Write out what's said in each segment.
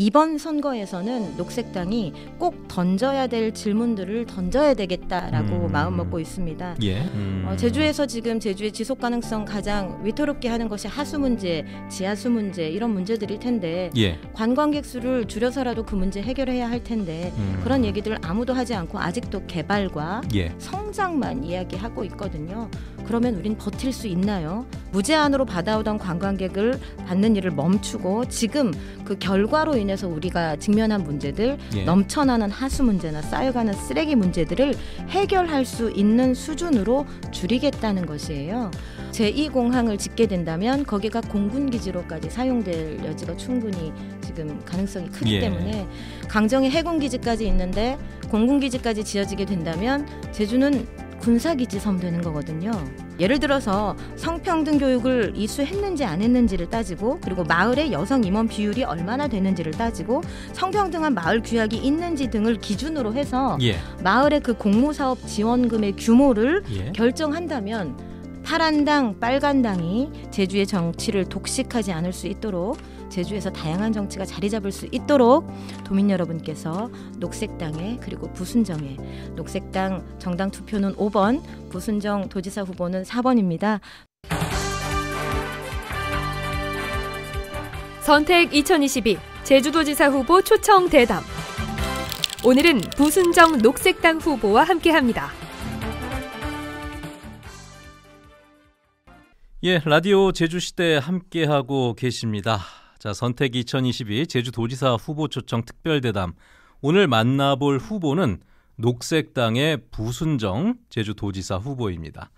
이번 선거에서는 녹색당이 꼭 던져야 될 질문들을 던져야 되겠다라고 음. 마음 먹고 있습니다. 예. 음. 어, 제주에서 지금 제주의 지속 가능성 가장 위태롭게 하는 것이 하수 문제, 지하수 문제 이런 문제들일 텐데 예. 관광객 수를 줄여서라도 그 문제 해결해야 할 텐데 음. 그런 얘기들 아무도 하지 않고 아직도 개발과 예. 성장만 이야기하고 있거든요. 그러면 우린 버틸 수 있나요? 무제한으로 받아오던 관광객을 받는 일을 멈추고 지금 그 결과로 인해서 우리가 직면한 문제들 예. 넘쳐나는 하수 문제나 쌓여가는 쓰레기 문제들을 해결할 수 있는 수준으로 줄이겠다는 것이에요. 제2공항을 짓게 된다면 거기가 공군기지로까지 사용될 여지가 충분히 지금 가능성이 크기 예. 때문에 강정의 해군기지까지 있는데 공군기지까지 지어지게 된다면 제주는 군사기지 섬 되는 거거든요. 예를 들어서 성평등 교육을 이수했는지 안 했는지를 따지고 그리고 마을의 여성 임원 비율이 얼마나 되는지를 따지고 성평등한 마을 규약이 있는지 등을 기준으로 해서 예. 마을의 그 공모사업 지원금의 규모를 예. 결정한다면 파란당, 빨간당이 제주의 정치를 독식하지 않을 수 있도록 제주에서 다양한 정치가 자리 잡을 수 있도록 도민 여러분께서 녹색당에 그리고 부순정에 녹색당 정당 투표는 5번, 부순정 도지사 후보는 4번입니다. 선택 2022 제주도지사 후보 초청 대담. 오늘은 부순정 녹색당 후보와 함께합니다. 예, 라디오 제주시대 함께하고 계십니다. 자, 선택 2022 제주도지사 후보 초청 특별대담. 오늘 만나볼 후보는 녹색당의 부순정 제주도지사 후보입니다.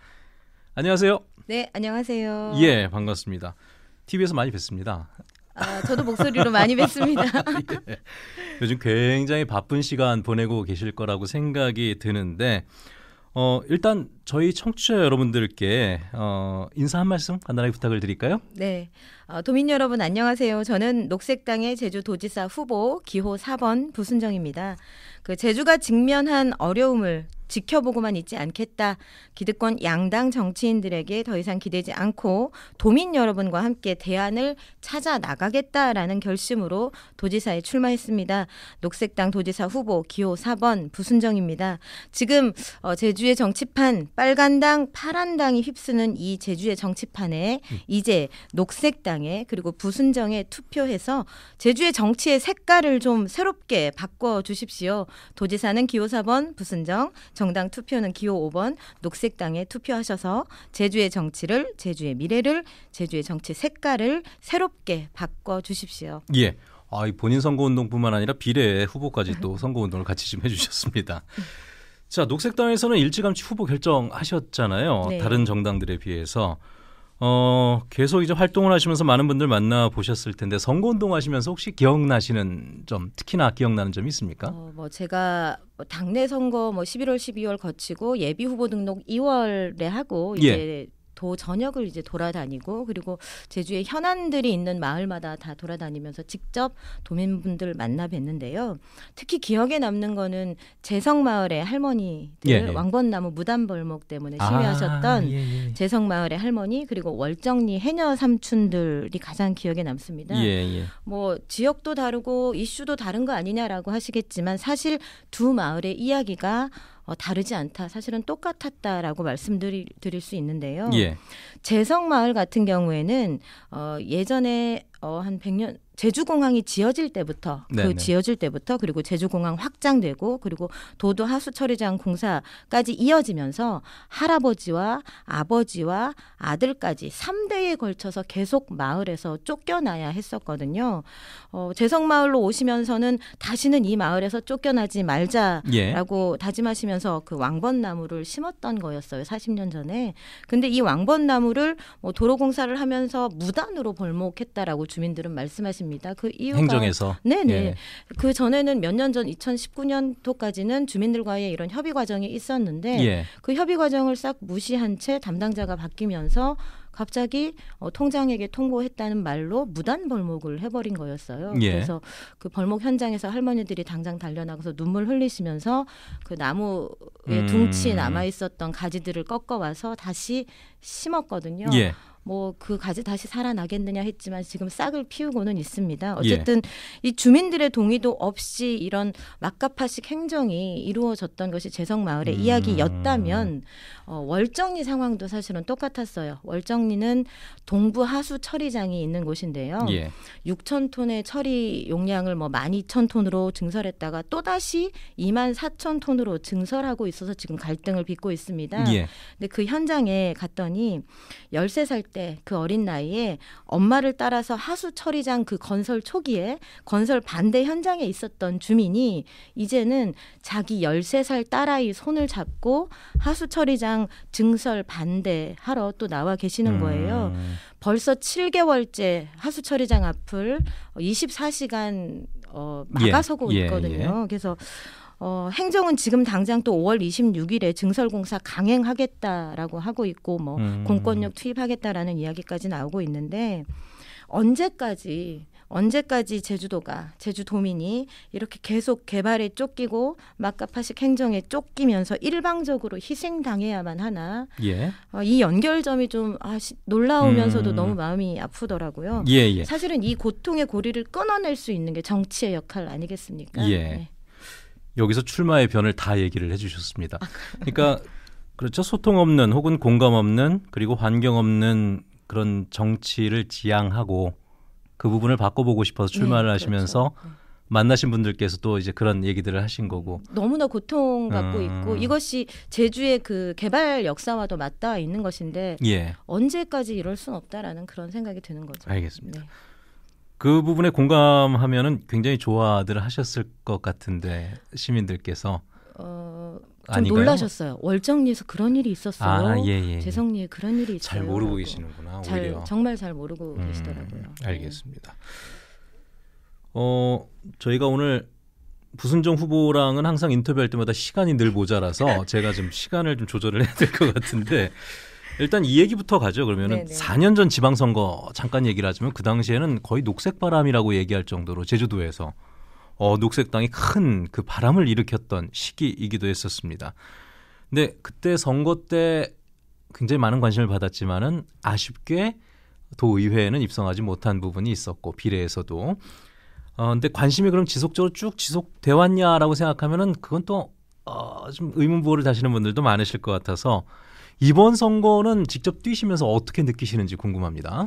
안녕하세요. 네, 안녕하세요. 예, 반갑습니다. TV에서 많이 뵀습니다. 아, 저도 목소리로 많이 뵙습니다 예, 요즘 굉장히 바쁜 시간 보내고 계실 거라고 생각이 드는데 어, 일단 저희 청취자 여러분들께 어, 인사 한 말씀 간단하게 부탁을 드릴까요? 네. 어, 도민 여러분 안녕하세요. 저는 녹색당의 제주 도지사 후보 기호 4번 부순정입니다. 그 제주가 직면한 어려움을 지켜보고만 있지 않겠다. 기득권 양당 정치인들에게 더 이상 기대지 않고 도민 여러분과 함께 대안을 찾아 나가겠다라는 결심으로 도지사에 출마했습니다. 녹색당 도지사 후보 기호 4번 부순정입니다. 지금 어, 제주의 정치판 빨간당, 파란당이 휩쓰는 이 제주의 정치판에 음. 이제 녹색당에 그리고 부순정에 투표해서 제주의 정치의 색깔을 좀 새롭게 바꿔 주십시오. 도지사는 기호 4번 부순정, 정당 투표는 기호 5번 녹색당에 투표하셔서 제주의 정치를 제주의 미래를 제주의 정치 색깔을 새롭게 바꿔 주십시오. 예. 아, 본인 선거운동뿐만 아니라 비례 후보까지 또 네. 선거운동을 같이 좀 해주셨습니다. 자, 녹색당에서는 일찌감치 후보 결정하셨잖아요. 네. 다른 정당들에 비해서. 어, 계속 이제 활동을 하시면서 많은 분들 만나 보셨을 텐데 선거 운동 하시면서 혹시 기억나시는 점, 특히나 기억나는 점이 있습니까? 어, 뭐 제가 뭐 당내 선거 뭐 11월, 12월 거치고 예비 후보 등록 2월에 하고 예. 이제 예. 도 전역을 이제 돌아다니고 그리고 제주의 현안들이 있는 마을마다 다 돌아다니면서 직접 도민분들 만나 뵀는데요. 특히 기억에 남는 거는 재성 마을의 할머니들 예, 예. 왕벚나무 무단 벌목 때문에 심해하셨던 아, 예, 예, 재성 마을의 할머니 그리고 월정리 해녀 삼촌들이 가장 기억에 남습니다. 예, 예. 뭐 지역도 다르고 이슈도 다른 거 아니냐라고 하시겠지만 사실 두 마을의 이야기가 어, 다르지 않다, 사실은 똑같았다라고 말씀드릴 수 있는데요. 예. 재성마을 같은 경우에는 어, 예전에 어, 한 100년 제주공항이 지어질 때부터 그 네네. 지어질 때부터 그리고 제주공항 확장되고 그리고 도도 하수 처리장 공사까지 이어지면서 할아버지와 아버지와 아들까지 3대에 걸쳐서 계속 마을에서 쫓겨나야 했었거든요. 어, 재성마을로 오시면서는 다시는 이 마을에서 쫓겨나지 말자라고 예. 다짐하시면서 그 왕벚나무를 심었던 거였어요. 40년 전에. 근데 이 왕벚나무를 뭐 도로 공사를 하면서 무단으로 벌목했다라고 주민들은 말씀하십니다. 있습니다. 그 이유가 행정에서 네네 예. 그 전에는 몇 년 전 2019년도까지는 주민들과의 이런 협의 과정이 있었는데 예. 그 협의 과정을 싹 무시한 채 담당자가 바뀌면서 갑자기 어, 통장에게 통보했다는 말로 무단 벌목을 해버린 거였어요. 예. 그래서 그 벌목 현장에서 할머니들이 당장 달려나가서 눈물 흘리시면서 그 나무에 음. 둥치 남아 있었던 가지들을 꺾어 와서 다시 심었거든요. 예. 뭐그 가지 다시 살아나겠느냐 했지만 지금 싹을 피우고는 있습니다. 예. 어쨌든 예. 이 주민들의 동의도 없이 이런 막가파식 행정이 이루어졌던 것이 제성 마을의 음. 이야기였다면 어, 월정리 상황도 사실은 똑같았어요. 월정리는 동부 하수 처리장이 있는 곳인데요. 예. 6천 톤의 처리 용량을 뭐 12,000톤으로 증설했다가 또 다시 24,000톤으로 증설하고 있어서 지금 갈등을 빚고 있습니다. 예. 근데 그 현장에 갔더니 13살 때 때그 어린 나이에 엄마를 따라서 하수 처리장 그 건설 초기에 건설 반대 현장에 있었던 주민이 이제는 자기 1 3살 딸아이 손을 잡고 하수 처리장 증설 반대하러 또 나와 계시는 음. 거예요. 음. 벌써 칠개월째 하수 처리장 앞을 이십 시간 어, 예. 막아서고 예, 있거든요. 예. 그래서 어, 행정은 지금 당장 또 5월 26일에 증설공사 강행하겠다라고 하고 있고 뭐 음. 공권력 투입하겠다라는 이야기까지 나오고 있는데 언제까지 언제까지 제주도가 제주도민이 이렇게 계속 개발에 쫓기고 막가파식 행정에 쫓기면서 일방적으로 희생당해야만 하나 예. 어, 이 연결점이 좀 아, 시, 놀라우면서도 음. 너무 마음이 아프더라고요. 예, 예. 사실은 이 고통의 고리를 끊어낼 수 있는 게 정치의 역할 아니겠습니까? 예. 네. 여기서 출마의 변을 다 얘기를 해주셨습니다. 아, 그러니까 그렇죠 소통 없는 혹은 공감 없는 그리고 환경 없는 그런 정치를 지향하고 그 부분을 바꿔보고 싶어서 출마를 네, 하시면서 그렇죠. 네. 만나신 분들께서 도 이제 그런 얘기들을 하신 거고 너무나 고통받고 음. 있고 이것이 제주의 그 개발 역사와도 맞닿아 있는 것인데 예. 언제까지 이럴 순 없다라는 그런 생각이 드는 거죠. 알겠습니다. 네. 그 부분에 공감하면은 굉장히 좋아들 하셨을 것 같은데 시민들께서 어, 좀 아닌가요? 놀라셨어요. 월정리에서 그런 일이 있었어요. 아, 예, 예, 예, 재성리에 그런 일이 있어요. 잘 모르고 계시는구나. 잘, 오히려. 정말 잘 모르고 음, 계시더라고요. 네. 알겠습니다. 어, 저희가 오늘 부순정 후보랑은 항상 인터뷰할 때마다 시간이 늘 모자라서 제가 좀 시간을 좀 조절을 해야 될 것 같은데 일단 이 얘기부터 가죠. 그러면은 네네. 4년 전 지방선거 잠깐 얘기를 하자면 그 당시에는 거의 녹색바람이라고 얘기할 정도로 제주도에서 어, 녹색당이 큰 그 바람을 일으켰던 시기이기도 했었습니다. 근데 그때 선거 때 굉장히 많은 관심을 받았지만은 아쉽게 도의회에는 입성하지 못한 부분이 있었고 비례에서도 어, 근데 관심이 그럼 지속적으로 쭉 지속돼 왔냐라고 생각하면은 그건 또 어, 좀 의문부호를 다시는 분들도 많으실 것 같아서 이번 선거는 직접 뛰시면서 어떻게 느끼시는지 궁금합니다.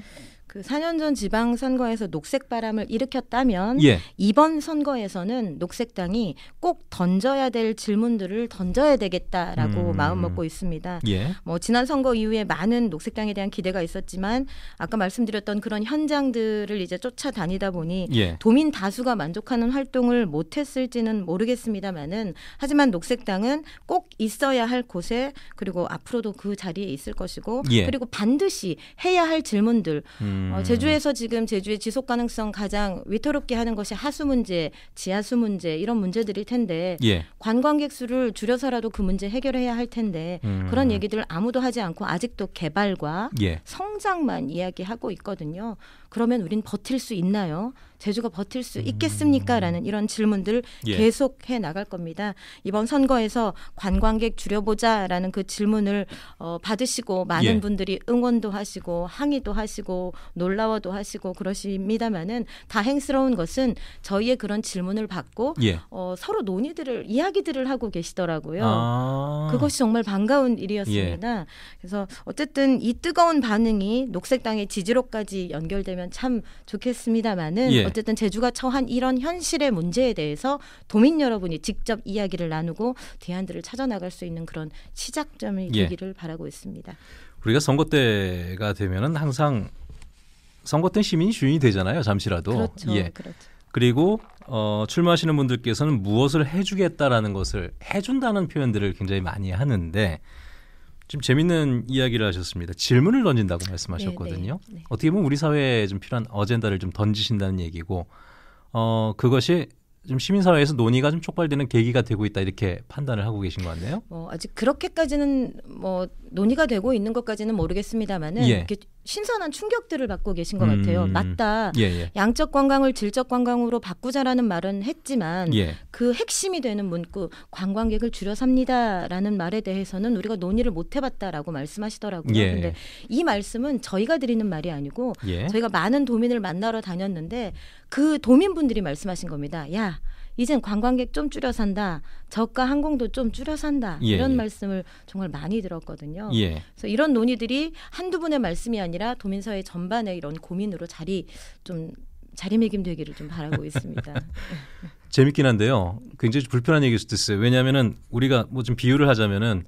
그 4년 전 지방 선거에서 녹색 바람을 일으켰다면 예. 이번 선거에서는 녹색당이 꼭 던져야 될 질문들을 던져야 되겠다라고 음. 마음 먹고 있습니다. 예. 뭐 지난 선거 이후에 많은 녹색당에 대한 기대가 있었지만 아까 말씀드렸던 그런 현장들을 이제 쫓아다니다 보니 예. 도민 다수가 만족하는 활동을 못 했을지는 모르겠습니다만은 하지만 녹색당은 꼭 있어야 할 곳에 그리고 앞으로도 그 자리에 있을 것이고 예. 그리고 반드시 해야 할 질문들 음. 어, 음. 어, 제주에서 지금 제주의 지속 가능성 가장 위태롭게 하는 것이 하수 문제, 지하수 문제 이런 문제들일 텐데 예. 관광객 수를 줄여서라도 그 문제 해결해야 할 텐데 음. 그런 얘기들을 아무도 하지 않고 아직도 개발과 예. 성장만 이야기하고 있거든요. 그러면 우린 버틸 수 있나요? 제주가 버틸 수 있겠습니까? 음. 라는 이런 질문들 예. 계속 해 나갈 겁니다. 이번 선거에서 관광객 줄여보자 라는 그 질문을 어, 받으시고 많은 예. 분들이 응원도 하시고 항의도 하시고 놀라워도 하시고 그러십니다만은 다행스러운 것은 저희의 그런 질문을 받고 예. 어, 서로 논의들을 이야기들을 하고 계시더라고요. 아. 그것이 정말 반가운 일이었습니다. 예. 그래서 어쨌든 이 뜨거운 반응이 녹색당의 지지로까지 연결되면 참 좋겠습니다만은 예. 어쨌든 제주가 처한 이런 현실의 문제에 대해서 도민 여러분이 직접 이야기를 나누고 대안들을 찾아나갈 수 있는 그런 시작점이 예. 되기를 바라고 있습니다. 우리가 선거 때가 되면은 항상 선거 때 시민 주인이 되잖아요. 잠시라도. 그렇죠. 예. 그렇죠. 그리고 어, 출마하시는 분들께서는 무엇을 해주겠다라는 것을 해준다는 표현들을 굉장히 많이 하는데 좀 재밌는 이야기를 하셨습니다. 질문을 던진다고 말씀하셨거든요. 네, 네, 네. 어떻게 보면 우리 사회에 좀 필요한 어젠다를 좀 던지신다는 얘기고 어, 그것이 좀 시민사회에서 논의가 좀 촉발되는 계기가 되고 있다 이렇게 판단을 하고 계신 것 같네요. 어, 아직 그렇게까지는 뭐 논의가 되고 있는 것까지는 모르겠습니다만은 예. 신선한 충격들을 받고 계신 것 음. 같아요. 맞다. 예, 예. 양적 관광을 질적 관광으로 바꾸자라는 말은 했지만 예. 그 핵심이 되는 문구 관광객을 줄여 삽니다라는 말에 대해서는 우리가 논의를 못 해봤다라고 말씀하시더라고요. 그런데이 예. 말씀은 저희가 드리는 말이 아니고 예. 저희가 많은 도민을 만나러 다녔는데 그 도민분들이 말씀하신 겁니다. 야 이젠 관광객 좀 줄여 산다. 저가 항공도 좀 줄여 산다. 예, 이런 예. 말씀을 정말 많이 들었거든요. 예. 그래서 이런 논의들이 한두 분의 말씀이 아니라 도민사회 전반의 이런 고민으로 자리 좀 자리매김 되기를 좀 바라고 있습니다. 네. 재밌긴 한데요. 굉장히 불편한 얘기일 수도 있어요. 왜냐하면은 우리가 뭐 좀 비유를 하자면은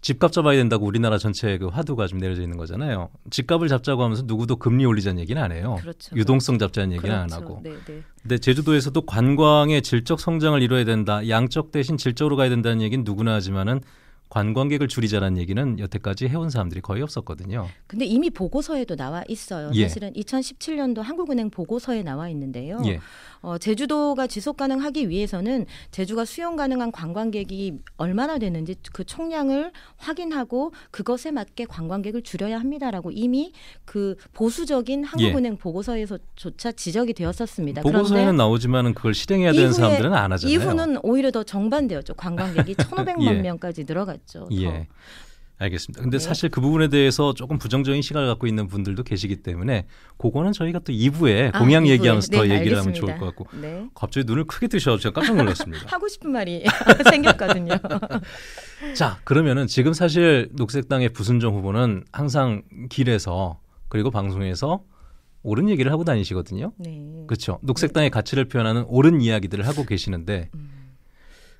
집값 잡아야 된다고 우리나라 전체 그 화두가 좀 내려져 있는 거잖아요. 집값을 잡자고 하면서 누구도 금리 올리자는 얘기는 안 해요. 그렇죠. 유동성 그렇죠. 잡자는 얘기는 그렇죠. 안 하고. 네, 네. 근데 제주도에서도 관광의 질적 성장을 이뤄야 된다. 양적 대신 질적으로 가야 된다는 얘기는 누구나 하지만은 관광객을 줄이자라는 얘기는 여태까지 해온 사람들이 거의 없었거든요. 근데 이미 보고서에도 나와 있어요. 예. 사실은 2017년도 한국은행 보고서에 나와 있는데요. 예. 어, 제주도가 지속 가능하기 위해서는 제주가 수용 가능한 관광객이 얼마나 되는지 그 총량을 확인하고 그것에 맞게 관광객을 줄여야 합니다라고 이미 그 보수적인 한국은행 예. 보고서에서조차 지적이 되었었습니다. 보고서에는 나오지만 그걸 실행해야 되는 사람들은 안 하잖아요. 이후는 오히려 더 정반대였죠. 관광객이 1,500만 예. 명까지 늘어갔죠. 예. 알겠습니다. 근데 네. 사실 그 부분에 대해서 조금 부정적인 시각을 갖고 있는 분들도 계시기 때문에 그거는 저희가 또 2부에 아, 공약 2부에. 얘기하면서 네, 더 얘기를 알겠습니다. 하면 좋을 것 같고 네. 갑자기 눈을 크게 뜨셔서 제가 깜짝 놀랐습니다. 하고 싶은 말이 생겼거든요. 자, 그러면은 지금 사실 녹색당의 부순정 후보는 항상 길에서 그리고 방송에서 옳은 얘기를 하고 다니시거든요. 네. 그렇죠. 녹색당의 네. 가치를 표현하는 옳은 이야기들을 하고 계시는데 음.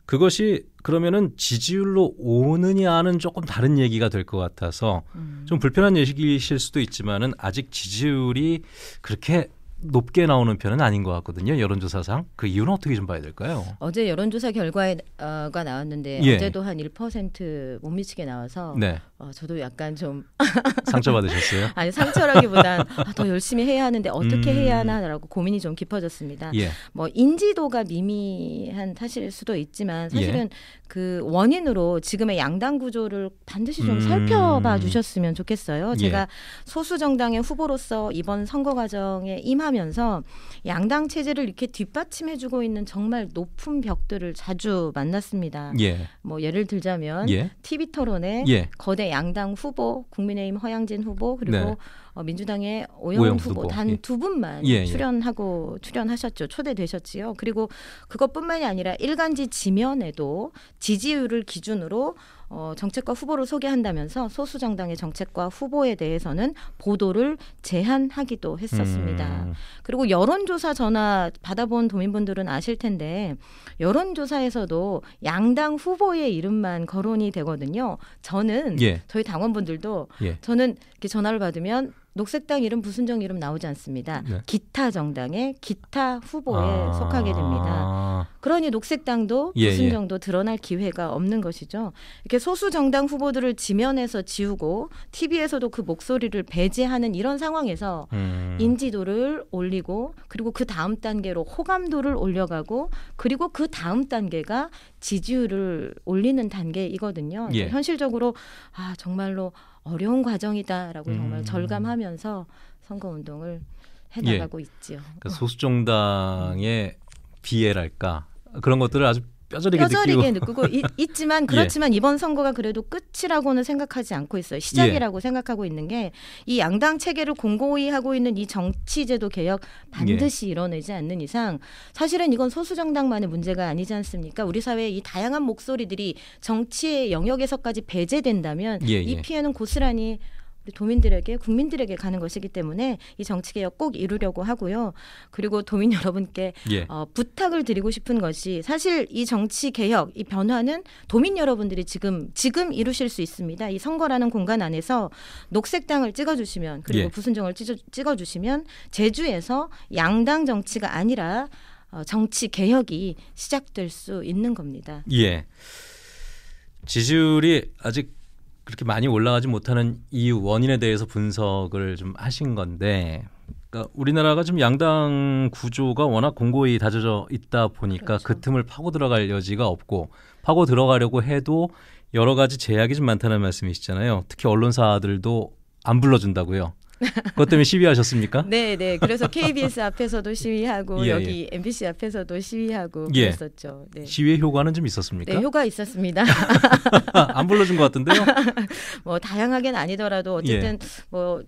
그것이 그러면은 지지율로 오느냐는 조금 다른 얘기가 될 것 같아서 음. 좀 불편한 얘기실 수도 있지만은 아직 지지율이 그렇게 높게 나오는 편은 아닌 것 같거든요. 여론조사상 그 이유는 어떻게 좀 봐야 될까요? 어제 여론조사 결과가 어, 나왔는데 예. 어제도 한 1%못 미치게 나와서 네. 어, 저도 약간 좀 상처받으셨어요? 아니 상처라기보단 아, 더 열심히 해야 하는데 어떻게 음... 해야 하나라고 고민이 좀 깊어졌습니다. 예. 뭐 인지도가 미미한 탓일 수도 있지만 예. 사실은 예. 그 원인으로 지금의 양당 구조를 반드시 좀 음... 살펴봐 주셨으면 좋겠어요. 예. 제가 예. 소수 정당의 후보로서 이번 선거 과정에 임하면서 양당 체제를 이렇게 뒷받침해주고 있는 정말 높은 벽들을 자주 만났습니다. 예. 뭐 예를 들자면 예. TV 토론에 거대 양당 후보 국민의힘 허양진 후보 그리고 네. 어, 민주당의 오영훈, 후보, 단두 예. 분만 예, 예, 출연하고 출연하셨죠 초대되셨지요. 그리고 그것뿐만이 아니라 일간지 지면에도 지지율을 기준으로 어, 정책과 후보를 소개한다면서 소수 정당의 정책과 후보에 대해서는 보도를 제한하기도 했었습니다. 음. 그리고 여론조사 전화 받아본 도민분들은 아실 텐데 여론조사에서도 양당 후보의 이름만 거론이 되거든요. 저는 예. 저희 당원분들도 예. 저는 이렇게 전화를 받으면 녹색당 이름, 부순정 이름 나오지 않습니다. 네. 기타 정당의 기타 후보에 아~ 속하게 됩니다. 그러니 녹색당도 예, 예. 부순정도 예. 드러날 기회가 없는 것이죠. 이렇게 소수 정당 후보들을 지면에서 지우고 TV에서도 그 목소리를 배제하는 이런 상황에서 음. 인지도를 올리고 그리고 그 다음 단계로 호감도를 올려가고 그리고 그 다음 단계가 지지율을 올리는 단계이거든요. 예. 현실적으로 아 정말로 어려운 과정이다라고 음. 정말 절감하면서 선거 운동을 예. 해나가고 예. 있지요. 그러니까 소수정당의 비애랄까 그런 것들을 아주 뼈저리게, 뼈저리게 느끼고, 있, 지만 예. 그렇지만 예. 이번 선거가 그래도 끝이라고는 생각하지 않고 있어요. 시작이라고 예. 생각하고 있는 게 이 양당 체계를 공고히 하고 있는 이 정치제도 개혁 반드시 예. 이뤄내지 않는 이상 사실은 이건 소수 정당만의 문제가 아니지 않습니까? 우리 사회의 이 다양한 목소리들이 정치의 영역에서까지 배제된다면 예, 이 예. 피해는 고스란히 도민들에게 국민들에게 가는 것이기 때문에 이 정치 개혁 꼭 이루려고 하고요. 그리고 도민 여러분께 예. 어, 부탁을 드리고 싶은 것이 사실 이 정치 개혁 이 변화는 도민 여러분들이 지금 지금 이루실 수 있습니다. 이 선거라는 공간 안에서 녹색당을 찍어주시면 그리고 예. 부순정을 찍어, 주시면 제주에서 양당 정치가 아니라 어, 정치 개혁이 시작될 수 있는 겁니다. 예. 지지율이 아직 그렇게 많이 올라가지 못하는 이 원인에 대해서 분석을 좀 하신 건데 그러니까 우리나라가 지금 양당 구조가 워낙 공고히 다져져 있다 보니까 그렇죠. 그 틈을 파고 들어갈 여지가 없고 파고 들어가려고 해도 여러 가지 제약이 좀 많다는 말씀이시잖아요. 특히 언론사들도 안 불러준다고요. 그것 때문에 시위하셨습니까? 네, 네. 그래서 KBS 앞에서도 시위하고 예, 예. 여기 예. MBC 앞에서도 시위하고 예. 그랬었죠. 네. 시위 효과는 좀 있었습니까? 네, 효과 있었습니다. 안 불러준 것 같은데요? 뭐 다양하게는 아니더라도 어쨌든 예. 뭐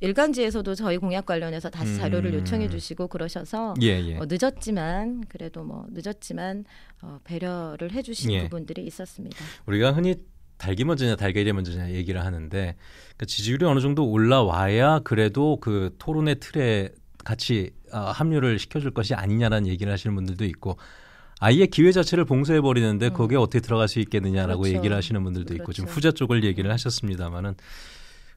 일간지에서도 저희 공약 관련해서 다시 음. 자료를 요청해 주시고 그러셔서 예, 예. 어, 늦었지만 그래도 뭐 늦었지만 어, 배려를 해주신 예. 부분들이 있었습니다. 우리가 흔히 달기 먼저냐 달걀이 먼저냐 얘기를 하는데 그 지지율이 어느 정도 올라와야 그래도 그 토론의 틀에 같이 어, 합류를 시켜줄 것이 아니냐라는 얘기를 하시는 분들도 있고 아예 기회 자체를 봉쇄해 버리는데 음. 거기에 어떻게 들어갈 수 있겠느냐라고 그렇죠. 얘기를 하시는 분들도 그렇죠. 있고 지금 그렇죠. 후자 쪽을 얘기를 하셨습니다마는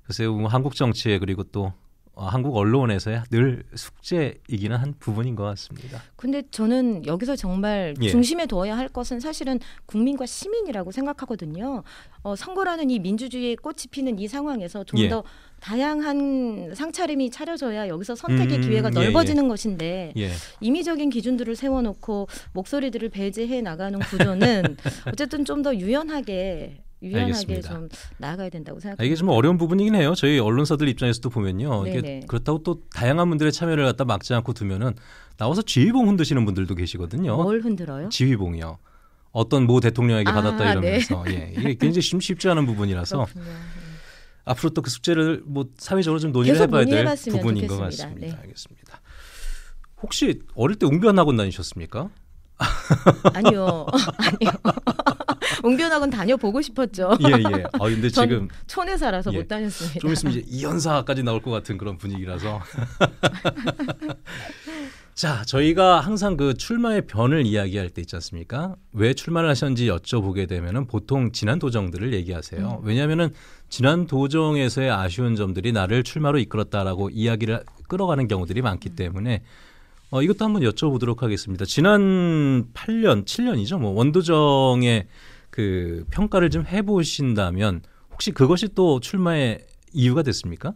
글쎄요 뭐 한국 정치에 그리고 또 어, 한국 언론에서의 늘 숙제이기는 한 부분인 것 같습니다. 근데 저는 여기서 정말 예. 중심에 둬야 할 것은 사실은 국민과 시민이라고 생각하거든요. 어, 선거라는 이 민주주의의 꽃이 피는 이 상황에서 좀더 예. 다양한 상차림이 차려져야 여기서 선택의 음, 기회가 예, 넓어지는 예, 예. 것인데 예. 임의적인 기준들을 세워놓고 목소리들을 배제해 나가는 구조는 어쨌든 좀 더 유연하게 유연하게 좀 나아가야 된다고 생각합니다. 이게 좀 어려운 부분이긴 해요. 저희 언론사들 입장에서도 보면요. 그렇다고 또 다양한 분들의 참여를 갖다 막지 않고 두면은 나와서 지휘봉 흔드시는 분들도 계시거든요. 뭘 흔들어요? 지휘봉이요. 어떤 모 대통령에게 아, 받았다 네. 이러면서 네. 예, 이게 굉장히 쉽지 않은 부분이라서 네. 앞으로 또 그 숙제를 뭐 사회적으로 좀 논의를 해봐야 될 부분인 좋겠습니다. 것 같습니다. 네. 알겠습니다. 혹시 어릴 때 웅변학원 다니셨습니까? 아니요, 아니요. 웅변학원 다녀보고 싶었죠. 예, 예. 아, 근데 지금 촌에 살아서 예. 못 다녔습니다. 좀 있으면 이제 이연사까지 나올 것 같은 그런 분위기라서. 자, 저희가 항상 그 출마의 변을 이야기할 때 있지 않습니까? 왜 출마를 하셨는지 여쭤보게 되면은 보통 지난 도정들을 얘기하세요. 음. 왜냐면은 지난 도정에서의 아쉬운 점들이 나를 출마로 이끌었다라고 이야기를 끌어가는 경우들이 많기 음. 때문에 어, 이것도 한번 여쭤보도록 하겠습니다. 지난 8년, 7년이죠. 뭐 원도정의 그 평가를 좀 해보신다면 혹시 그것이 또 출마의 이유가 됐습니까?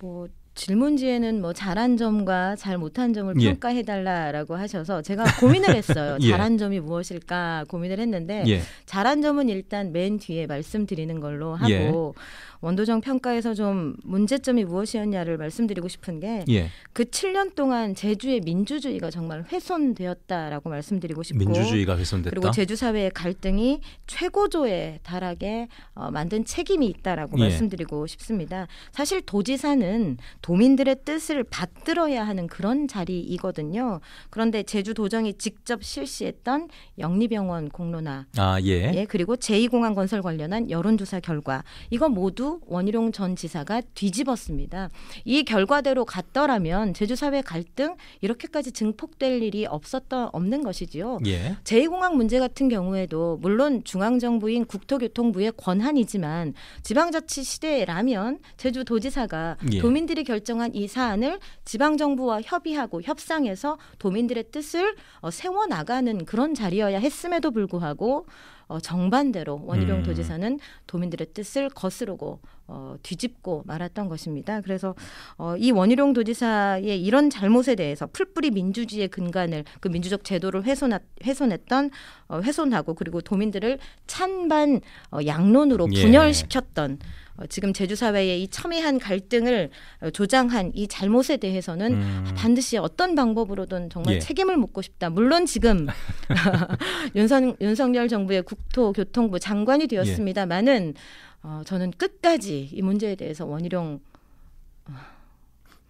뭐 질문지에는 뭐 잘한 점과 잘 못한 점을 예. 평가해 달라라고 하셔서 제가 고민을 했어요. 예. 잘한 점이 무엇일까 고민을 했는데 예. 잘한 점은 일단 맨 뒤에 말씀드리는 걸로 예. 하고 원도정 평가에서 좀 문제점이 무엇이었냐를 말씀드리고 싶은 게그 예. 7년 동안 제주의 민주주의가 정말 훼손되었다라고 말씀드리고 싶고 민주주의가 훼손됐다. 그리고 제주 사회의 갈등이 최고조에 달하게 어, 만든 책임이 있다라고 예. 말씀드리고 싶습니다. 사실 도지사는 도민들의 뜻을 받들어야 하는 그런 자리이거든요. 그런데 제주도정이 직접 실시했던 영리병원 공론화, 아 예, 예 그리고 제2공항 건설 관련한 여론조사 결과 이거 모두 원희룡 전 지사가 뒤집었습니다. 이 결과대로 갔더라면 제주 사회 갈등 이렇게까지 증폭될 일이 없었던 없는 것이지요. 예. 제2공항 문제 같은 경우에도 물론 중앙정부인 국토교통부의 권한이지만 지방자치 시대라면 제주도지사가 예. 도민들이 결 결정한 이 사안을 지방 정부와 협의하고 협상해서 도민들의 뜻을 어, 세워 나가는 그런 자리여야 했음에도 불구하고 어, 정반대로 원희룡 음. 도지사는 도민들의 뜻을 거스르고 어, 뒤집고 말았던 것입니다. 그래서 어, 이 원희룡 도지사의 이런 잘못에 대해서 풀뿌리 민주주의의 근간을 그 민주적 제도를 훼손하, 훼손했던 어, 훼손하고 그리고 도민들을 찬반 어, 양론으로 예. 분열시켰던 예. 어, 지금 제주 사회의 이 첨예한 갈등을 어, 조장한 이 잘못에 대해서는 음. 반드시 어떤 방법으로든 정말 예. 책임을 묻고 싶다. 물론 지금 윤선 윤석열 정부의 국 국토교통부 장관이 되었습니다만은 어, 저는 끝까지 이 문제에 대해서 원희룡 어,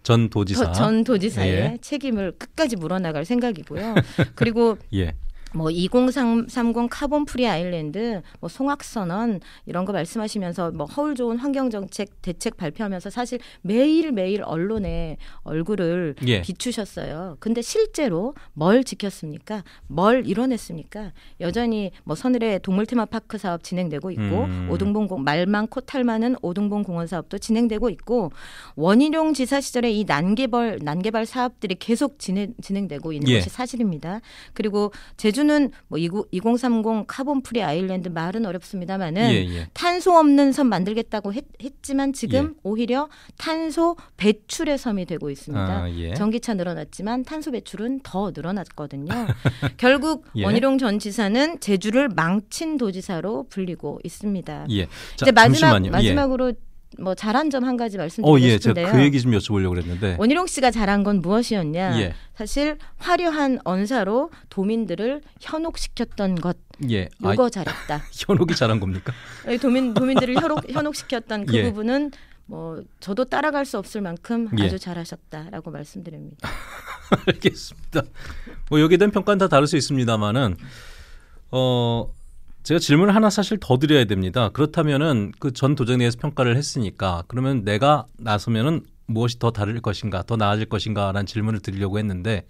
전 도지사 전 도지사의 예. 책임을 끝까지 물어나갈 생각이고요. 그리고 예. 뭐2030 카본 프리 아일랜드, 뭐 송악 선언 이런 거 말씀하시면서 뭐 허울 좋은 환경 정책 대책 발표하면서 사실 매일 매일 언론에 얼굴을 예. 비추셨어요. 근데 실제로 뭘 지켰습니까? 뭘 이뤄냈습니까? 여전히 뭐 서늘의 동물 테마파크 사업 진행되고 있고 음. 오등봉 말만 코탈 많은 오등봉 공원 사업도 진행되고 있고 원희룡 지사 시절에 이 난개발 난개발 사업들이 계속 진행, 되고 있는 예. 것이 사실입니다. 그리고 제주 호주는 뭐2030 카본 프리 아일랜드 말은 어렵습니다만은 예, 예. 탄소 없는 섬 만들겠다고 했, 지만 지금 예. 오히려 탄소 배출의 섬이 되고 있습니다. 아, 예. 전기차 늘어났지만 탄소 배출은 더 늘어났거든요. 결국 예. 원희룡 전 지사는 제주를 망친 도지사로 불리고 있습니다. 자, 이제 마지막 잠시만요. 마지막으로 뭐 잘한 점 한 가지 말씀드리고 어, 예, 싶은데요. 그 얘기 좀 여쭤보려고 그는데 원희룡 씨가 잘한 건 무엇이었냐? 예. 사실 화려한 언사로 도민들을 현혹시켰던 것. 예. 이거 아, 잘했다. 현혹이 잘한 겁니까? 예, 도민 도민들을 현혹 현혹시켰던 그 예. 부분은 뭐 저도 따라갈 수 없을 만큼 예. 아주 예. 잘하셨다라고 말씀드립니다. 알겠습니다. 뭐 여기에 대한 평가는 다 다를 수 있습니다만은 어 제가 질문을 하나 사실 더 드려야 됩니다. 그렇다면은 그 전 도정 내에서 평가를 했으니까 그러면 내가 나서면은 무엇이 더 다를 것인가, 더 나아질 것인가라는 질문을 드리려고 했는데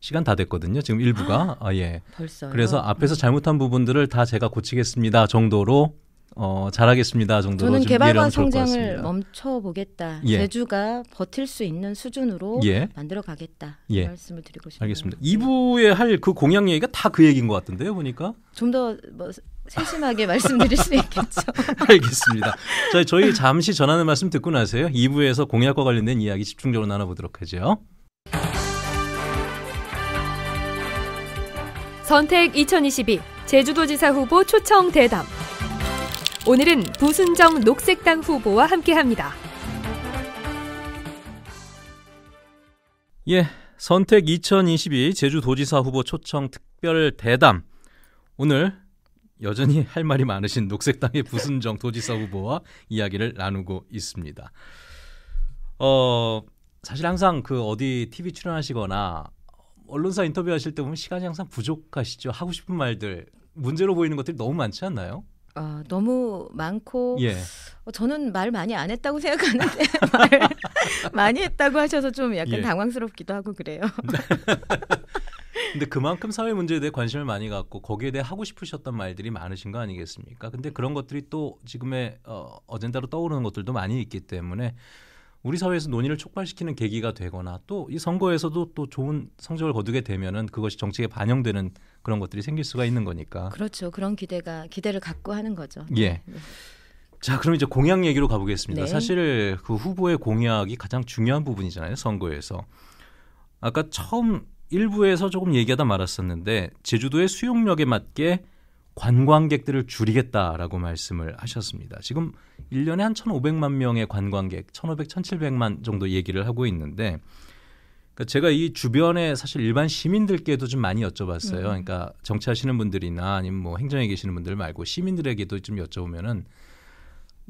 시간 다 됐거든요. 지금 일부가 아, 아 예. 벌써 그래서 앞에서 잘못한 부분들을 다 제가 고치겠습니다 정도로 어, 잘하겠습니다 정도로 저는 개발과 성장을 멈춰보겠다. 예. 제주가 버틸 수 있는 수준으로 예. 만들어가겠다. 예. 말씀을 드리고 싶습니다. 알겠습니다. 2부에 할그 공약 얘기가 다 그 얘기인 것 같은데요, 보니까. 좀 더 뭐 세심하게 말씀드릴 수 있겠죠. 알겠습니다. 저희, 저희 잠시 전하는 말씀 듣고 나세요. 2부에서 공약과 관련된 이야기 집중적으로 나눠보도록 하죠. 선택 2022 제주도지사 후보 초청 대담. 오늘은 부순정 녹색당 후보와 함께합니다. 예, 선택 2022 제주도지사 후보 초청 특별 대담. 오늘 여전히 할 말이 많으신 녹색당의 부순정 도지사 후보와 이야기를 나누고 있습니다. 어, 사실 항상 그 어디 TV 출연하시거나 언론사 인터뷰하실 때 보면 시간이 항상 부족하시죠. 하고 싶은 말들, 문제로 보이는 것들이 너무 많지 않나요? 어, 너무 많고 예. 어, 저는 말 많이 안 했다고 생각하는데 말 많이 했다고 하셔서 좀 약간 예. 당황스럽기도 하고 그래요. 근데 그만큼 사회 문제에 대해 관심을 많이 갖고 거기에 대해 하고 싶으셨던 말들이 많으신 거 아니겠습니까? 근데 그런 것들이 또 지금의 어, 어젠다로 떠오르는 것들도 많이 있기 때문에 우리 사회에서 논의를 촉발시키는 계기가 되거나 또 이 선거에서도 또 좋은 성적을 거두게 되면은 그것이 정책에 반영되는 그런 것들이 생길 수가 있는 거니까. 그렇죠. 그런 기대가 기대를 갖고 하는 거죠. 예. 네. 자, 그럼 이제 공약 얘기로 가보겠습니다. 네. 사실 그 후보의 공약이 가장 중요한 부분이잖아요, 선거에서. 아까 처음 일부에서 조금 얘기하다 말았었는데 제주도의 수용력에 맞게 관광객들을 줄이겠다라고 말씀을 하셨습니다. 지금 1년에 한 1,500만 명의 관광객, 1,500, 1,700만 정도 얘기를 하고 있는데 그러니까 제가 이 주변에 사실 일반 시민들께도 좀 많이 여쭤봤어요. 네. 그러니까 정치하시는 분들이나 아니면 뭐 행정에 계시는 분들 말고 시민들에게도 좀 여쭤보면은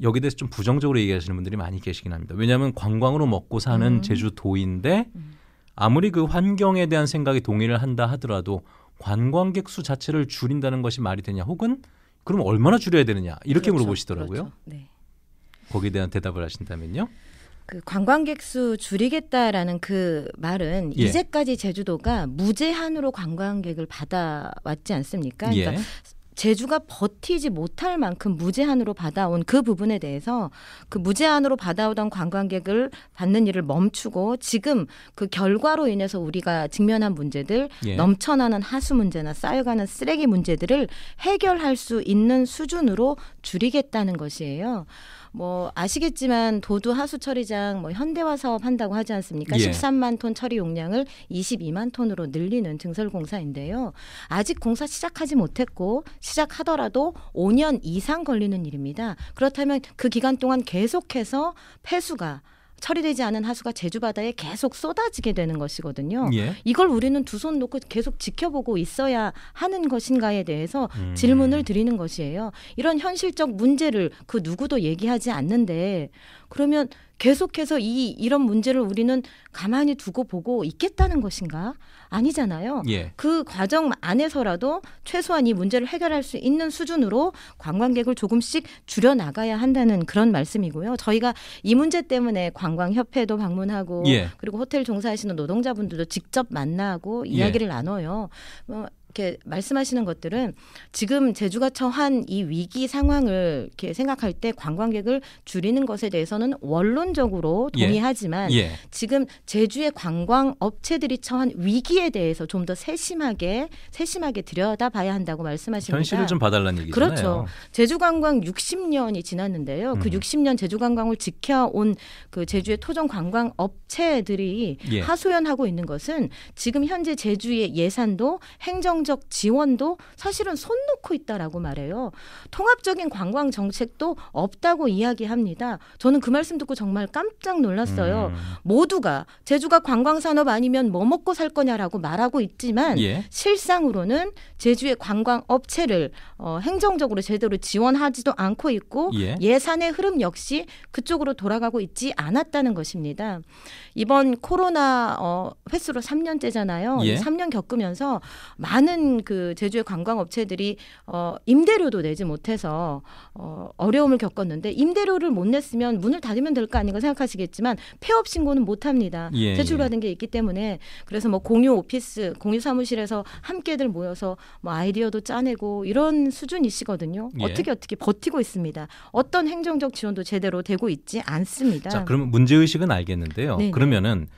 여기 대해서 좀 부정적으로 얘기하시는 분들이 많이 계시긴 합니다. 왜냐하면 관광으로 먹고 사는 음. 제주도인데 음. 아무리 그 환경에 대한 생각이 동의를 한다 하더라도 관광객 수 자체를 줄인다는 것이 말이 되냐 혹은 그럼 얼마나 줄여야 되느냐 이렇게 그렇죠, 물어보시더라고요. 그렇죠. 네. 거기에 대한 대답을 하신다면요. 그 관광객 수 줄이겠다라는 그 말은 예. 이제까지 제주도가 무제한으로 관광객을 받아왔지 않습니까? 그러니까 예. 제주가 버티지 못할 만큼 무제한으로 받아온 그 부분에 대해서 그 무제한으로 받아오던 관광객을 받는 일을 멈추고 지금 그 결과로 인해서 우리가 직면한 문제들 예. 넘쳐나는 하수 문제나 쌓여가는 쓰레기 문제들을 해결할 수 있는 수준으로 줄이겠다는 것이에요. 뭐 아시겠지만 도두 하수 처리장 뭐 현대화 사업 한다고 하지 않습니까? 예. 13만 톤 처리 용량을 22만 톤으로 늘리는 증설 공사인데요. 아직 공사 시작하지 못했고 시작하더라도 5년 이상 걸리는 일입니다. 그렇다면 그 기간 동안 계속해서 폐수가 처리되지 않은 하수가 제주 바다에 계속 쏟아지게 되는 것이거든요. 예. 이걸 우리는 두 손 놓고 계속 지켜보고 있어야 하는 것인가에 대해서 음. 질문을 드리는 것이에요. 이런 현실적 문제를 그 누구도 얘기하지 않는데 그러면 계속해서 이 이런 문제를 우리는 가만히 두고 보고 있겠다는 것인가? 아니잖아요. 예. 그 과정 안에서라도 최소한 이 문제를 해결할 수 있는 수준으로 관광객을 조금씩 줄여 나가야 한다는 그런 말씀이고요. 저희가 이 문제 때문에 관광협회도 방문하고 예. 그리고 호텔 종사하시는 노동자분들도 직접 만나고 예. 이야기를 예. 나눠요. 어, 이렇게 말씀하시는 것들은 지금 제주가 처한 이 위기 상황을 이렇게 생각할 때 관광객을 줄이는 것에 대해서는 원론적으로 예. 동의하지만 예. 예. 지금 제주의 관광 업체들이 처한 위기에 대해서 좀 더 세심하게 세심하게 들여다봐야 한다고 말씀하시니 현실을 좀 봐달라는 얘기잖아요. 그렇죠. 제주 관광 60년이 지났는데요. 그 음. 60년 제주 관광을 지켜온 그 제주의 토종 관광 업체들이 예. 하소연하고 있는 것은 지금 현재 제주의 예산도 행정 안정적 지원도 사실은 손 놓고 있다라고 말해요. 통합적인 관광 정책도 없다고 이야기합니다. 저는 그 말씀 듣고 정말 깜짝 놀랐어요. 음. 모두가 제주가 관광 산업 아니면 뭐 먹고 살 거냐라고 말하고 있지만 예. 실상으로는 제주의 관광 업체를 어, 행정적으로 제대로 지원하지도 않고 있고 예. 산의 흐름 역시 그쪽으로 돌아가고 있지 않았다는 것입니다. 이번 코로나 어, 횟수로 3년째잖아요. 예. 3년 겪으면서 많은 그 제주의 관광 업체들이 어, 임대료도 내지 못해서 어, 어려움을 겪었는데 임대료를 못 냈으면 문을 닫으면 될 거 아닌가 생각하시겠지만 폐업 신고는 못 합니다. 예, 제출받은 예. 게 있기 때문에 그래서 뭐 공유 오피스, 공유 사무실에서 함께들 모여서 뭐 아이디어도 짜내고 이런 수준이시거든요. 예. 어떻게 어떻게 버티고 있습니다. 어떤 행정적 지원도 제대로 되고 있지 않습니다. 자, 그러면 문제 의식은 알겠는데요. 네네. 그러면은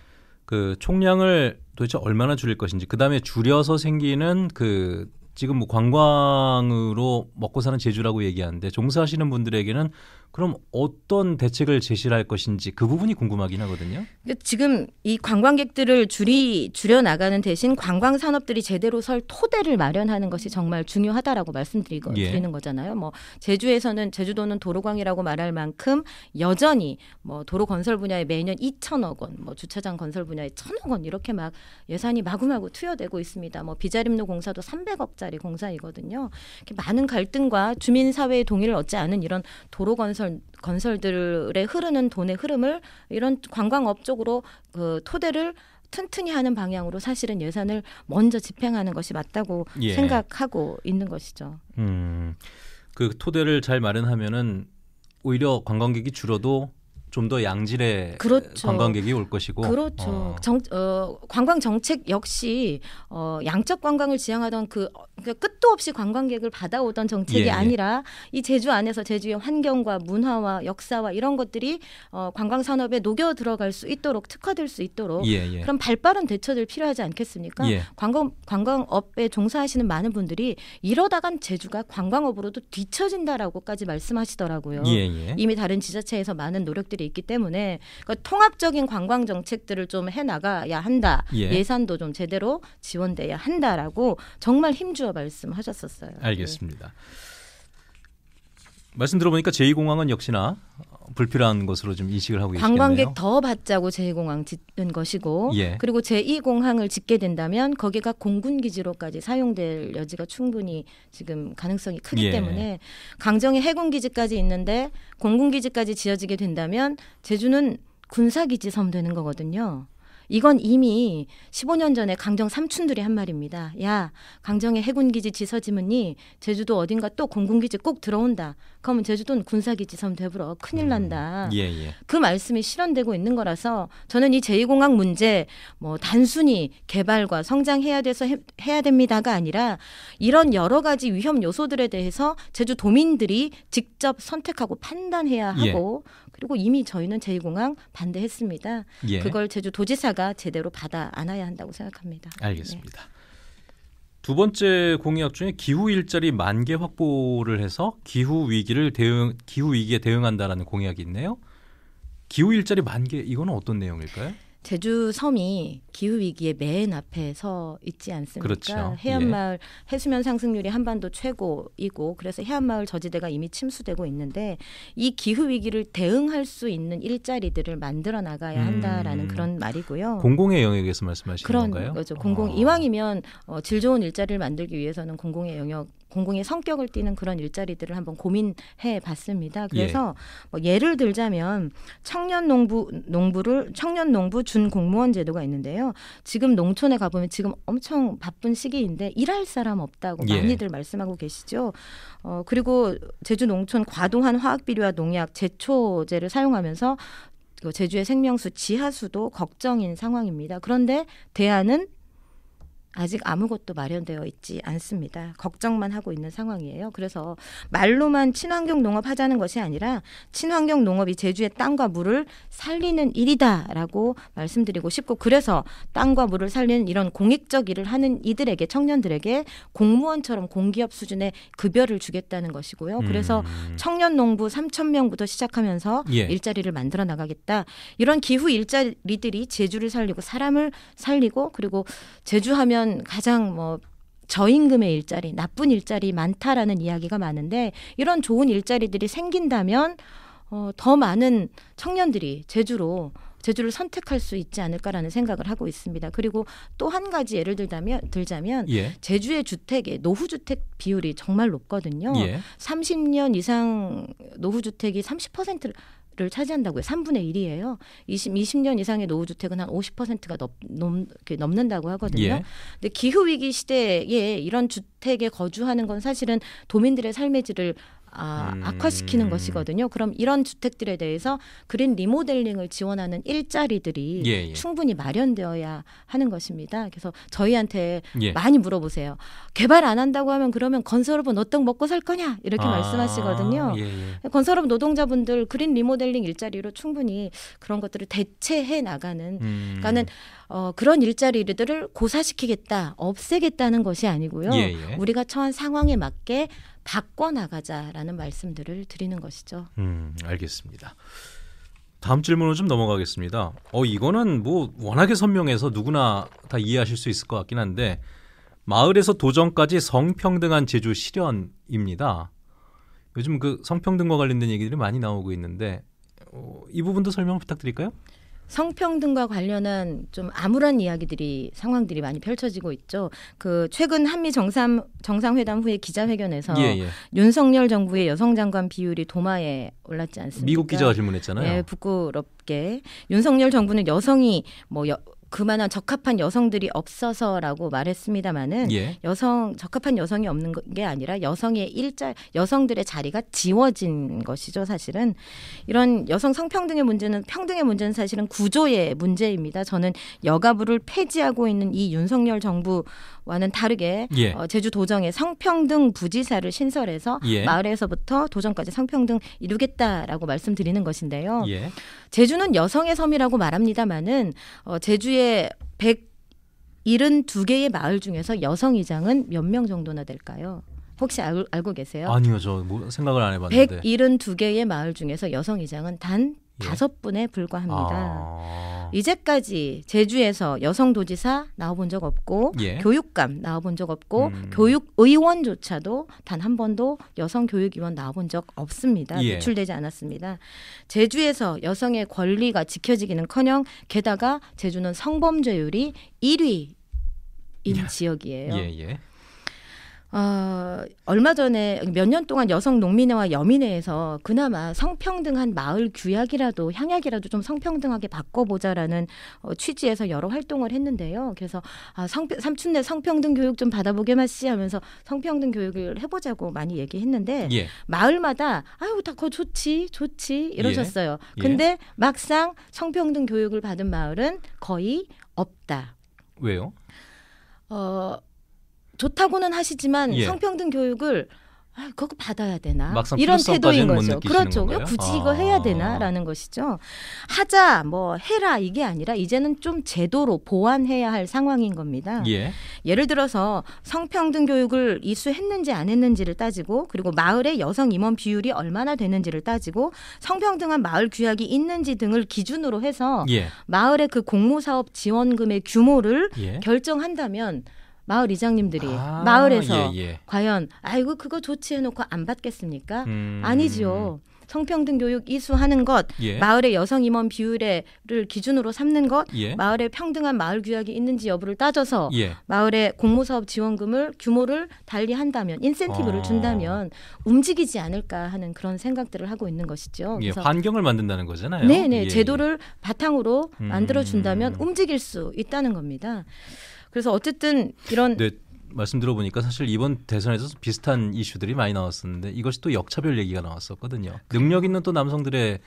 그 총량을 도대체 얼마나 줄일 것인지 그다음에 줄여서 생기는 그 지금 뭐 관광으로 먹고 사는 제주라고 얘기하는데 종사하시는 분들에게는 그럼 어떤 대책을 제시를 할 것인지 그 부분이 궁금하긴 하거든요. 그러니까 지금 이 관광객들을 줄이 줄여 나가는 대신 관광 산업들이 제대로 설 토대를 마련하는 것이 정말 중요하다라고 말씀드리는 예. 거잖아요. 뭐 제주에서는 제주도는 도로광이라고 말할 만큼 여전히 뭐 도로 건설 분야에 매년 2천억 원, 뭐 주차장 건설 분야에 천억원 이렇게 막 예산이 마구마구 투여되고 있습니다. 뭐 비자림로 공사도 300억짜리 공사이거든요. 이렇게 많은 갈등과 주민 사회의 동의를 얻지 않은 이런 도로 건설 건설 건설들의 흐르는 돈의 흐름을 이런 관광업 쪽으로 그 토대를 튼튼히 하는 방향으로 사실은 예산을 먼저 집행하는 것이 맞다고 예. 생각하고 있는 것이죠. 음, 그 토대를 잘 마련하면은 오히려 관광객이 줄어도 좀더 양질의 그렇죠. 관광객이 올 것이고 그렇죠. 어. 정, 어, 관광 정책 역시 어, 양적 관광을 지향하던 그 그러니까 끝도 없이 관광객을 받아오던 정책이 예, 예. 아니라 예. 이 제주 안에서 제주의 환경과 문화와 역사와 이런 것들이 어, 관광 산업에 녹여 들어갈 수 있도록 특화될 수 있도록 예, 예. 그런 발빠른 대처들 필요하지 않겠습니까? 예. 관광 관광업에 종사하시는 많은 분들이 이러다간 제주가 관광업으로도 뒤처진다라고까지 말씀하시더라고요. 이미 다른 지자체에서 많은 노력들이 사실이 있기 때문에 그러니까 통합적인 관광 정책들을 좀 해나가야 한다. 예. 산도좀 제대로 지원돼야 한다라고 정말 힘주어 말씀하셨었어요. 알겠습니다. 네. 말씀 들어보니까 제2공항은 역시나 불필요한 것으로 좀 인식을 하고 계시겠네요. 관광객 더 받자고 제2공항 짓는 것이고 예. 그리고 제2공항을 짓게 된다면 거기가 공군 기지로까지 사용될 여지가 충분히 지금 가능성이 크기 예. 때문에 강정의 해군 기지까지 있는데 공군 기지까지 지어지게 된다면 제주는 군사 기지 섬 되는 거거든요. 이건 이미 15년 전에 강정 삼촌들이 한 말입니다. 야, 강정의 해군기지 지서지문이 제주도 어딘가 또 공군기지 꼭 들어온다. 그러면 제주도는 군사기지 섬 되불어 큰일 음. 난다. 음. 예, 예. 그 말씀이 실현되고 있는 거라서 저는 이 제2공항 문제 뭐 단순히 개발과 성장해야 돼서 해, 해야 됩니다가 아니라 이런 여러 가지 위험 요소들에 대해서 제주도민들이 직접 선택하고 판단해야 예. 하고 예. 그리고 이미 저희는 제2공항 반대했습니다. 예. 그걸 제주도지사가 제대로 받아 안아야 한다고 생각합니다. 알겠습니다. 네. 두 번째 공약 중에 기후 일자리 만개 확보를 해서 기후 위기를 대응 기후 위기에 대응한다라는 공약이 있네요. 기후 일자리 만개 이거는 어떤 내용일까요? 제주 섬이 기후 위기에 맨 앞에 서 있지 않습니까? 그렇죠. 예. 해안마을 예. 해수면 상승률이 한반도 최고이고 그래서 해안마을 저지대가 이미 침수되고 있는데 이 기후 위기를 대응할 수 있는 일자리들을 만들어 나가야 한다라는 음. 그런 말이고요. 공공의 영역에서 말씀하시는 그런 건가요? 거죠. 어. 공공 어. 이왕이면 어, 질 좋은 일자리를 만들기 위해서는 공공의 영역 공공의 성격을 띠는 그런 일자리들을 한번 고민해 봤습니다. 예. 그래서 예. 뭐 예를 들자면 청년 농부 농부를 청년 농부 준 공무원 제도가 있는데요. 지금 농촌에 가 보면 지금 엄청 바쁜 시기인데 일할 사람 없다고 예. 많이들 말씀하고 계시죠. 어 그리고 제주 농촌 과도한 화학 비료와 농약 제초제를 사용하면서 그 제주의 생명수 지하수도 걱정인 상황입니다. 그런데 대안은 아직 아무것도 마련되어 있지 않습니다. 걱정만 하고 있는 상황이에요. 그래서 말로만 친환경 농업 하자는 것이 아니라 친환경 농업이 제주의 땅과 물을 살리는 일이다라고 말씀드리고 싶고 그래서 땅과 물을 살리는 이런 공익적 일을 하는 이들에게 청년들에게 공무원처럼 공기업 수준의 급여를 주겠다는 것이고요. 그래서 음. 청년 농부 3천 명부터 시작하면서 예. 일자리를 만들어 나가겠다. 이런 기후 일자리들이 제주를 살리고 사람을 살리고 그리고 제주하면 보면 가장 뭐 저임금의 일자리, 나쁜 일자리 많다라는 이야기가 많은데 이런 좋은 일자리들이 생긴다면 어, 더 많은 청년들이 제주로 제주를 선택할 수 있지 않을까라는 생각을 하고 있습니다. 그리고 또 한 가지 예를 들자면 들자면 예. 제주의 주택의 노후 주택 비율이 정말 높거든요. 예. 30년 이상 노후 주택이 30%를 를 차지한다고요. 3분의 1이에요. 20, 20년 이상의 노후주택은 한 50%가 넘, 넘, 넘는다고 하거든요. 예. 근데 기후위기 시대에 이런 주택에 거주하는 건 사실은 도민들의 삶의 질을 아, 음. 악화시키는 것이거든요. 그럼 이런 주택들에 대해서 그린 리모델링을 지원하는 일자리들이 예, 예. 충분히 마련되어야 하는 것입니다. 그래서 저희한테 예. 많이 물어보세요. 개발 안 한다고 하면 그러면 건설업은 어떤 먹고 살 거냐 이렇게 아, 말씀하시거든요. 예, 예. 건설업 노동자분들 그린 리모델링 일자리로 충분히 그런 것들을 대체해 나가는 음. 그러니까는 어, 그런 일자리들을 고사시키겠다 없애겠다는 것이 아니고요. 예, 우리가 처한 상황에 맞게 바꿔 나가자라는 말씀들을 드리는 것이죠. 음, 알겠습니다. 다음 질문으로 좀 넘어가겠습니다. 어, 이거는 뭐 워낙에 선명해서 누구나 다 이해하실 수 있을 것 같긴 한데 마을에서 도정까지 성평등한 제주 실현입니다. 요즘 그 성평등과 관련된 얘기들이 많이 나오고 있는데 어, 이 부분도 설명 부탁드릴까요? 성평등과 관련한 좀 암울한 이야기들이 상황들이 많이 펼쳐지고 있죠. 그 최근 한미 정상 정상회담 후에 기자회견에서 예, 예. 윤석열 정부의 여성 장관 비율이 도마에 올랐지 않습니까? 미국 기자가 질문했잖아요. 예, 부끄럽게 윤석열 정부는 여성이 뭐 여, 그만한 적합한 여성들이 없어서라고 말했습니다마는 예. 여성 적합한 여성이 없는 게 아니라 여성의 일자 여성들의 자리가 지워진 것이죠 사실은 이런 여성 성평등의 문제는 평등의 문제는 사실은 구조의 문제입니다 저는 여가부를 폐지하고 있는 이 윤석열 정부 와는 다르게 예. 어, 제주 도정에 성평등 부지사를 신설해서 예. 마을에서부터 도정까지 성평등 이루겠다라고 말씀드리는 것인데요. 예. 제주는 여성의 섬이라고 말합니다마는 어, 제주의 1 72개의 마을 중에서 여성 이장은 몇 명 정도나 될까요? 혹시 알, 고 계세요? 아니요, 저뭐 생각을 안 해봤는데. 172개의 마을 중에서 여성 이장은 단 예. 다섯 분에 불과합니다. 아. 이제까지 제주에서 여성 도지사 나와본 적 없고 예. 교육감 나와본 적 없고 음. 교육의원조차도 단 한 번도 여성 교육위원 나와본 적 없습니다. 예. 노출되지 않았습니다. 제주에서 여성의 권리가 지켜지기는커녕 게다가 제주는 성범죄율이 1위인 야. 지역이에요. 예, 예. 어, 얼마 전에 몇 년 동안 여성 농민회와 여민회에서 그나마 성평등한 마을 규약이라도 향약이라도 좀 성평등하게 바꿔보자라는 어, 취지에서 여러 활동을 했는데요. 그래서 아, 성, 삼촌 네 성평등 교육 좀 받아보게 마시 하면서 성평등 교육을 해보자고 많이 얘기했는데 예. 마을마다 아유 다 그거 좋지 좋지 이러셨어요. 예. 예. 근데 예. 막상 성평등 교육을 받은 마을은 거의 없다. 왜요? 어, 좋다고는 하시지만 예. 성평등 교육을 아, 그거 받아야 되나 이런 태도인 거죠. 그렇죠. 거예요? 굳이 아. 이거 해야 아. 되나라는 것이죠. 하자 뭐 해라 이게 아니라 이제는 좀 제도로 보완해야 할 상황인 겁니다. 예. 예를 들어서 성평등 교육을 이수했는지 안 했는지를 따지고 그리고 마을의 여성 임원 비율이 얼마나 되는지를 따지고 성평등한 마을 규약이 있는지 등을 기준으로 해서 예. 마을의 그 공모 사업 지원금의 규모를 예. 결정한다면 마을 이장님들이 아, 마을에서 예, 예. 과연 아이고 그거 조치 해놓고 안 받겠습니까? 음. 아니지요. 성평등 교육 이수하는 것, 예. 마을의 여성 임원 비율을 기준으로 삼는 것, 예. 마을의 평등한 마을 규약이 있는지 여부를 따져서 예. 마을의 공모사업 지원금을 규모를 달리 한다면 인센티브를 아. 준다면 움직이지 않을까 하는 그런 생각들을 하고 있는 것이죠. 예, 그래서 환경을 만든다는 거잖아요. 네, 네, 예, 예. 제도를 바탕으로 만들어 준다면 음. 움직일 수 있다는 겁니다. 그래서 어쨌든 이런 네. 말씀 들어보니까 사실 이번 대선에서 비슷한 이슈들이 많이 나왔었는데 이것이 또 역차별 얘기가 나왔었거든요. 능력 있는 또 남성들의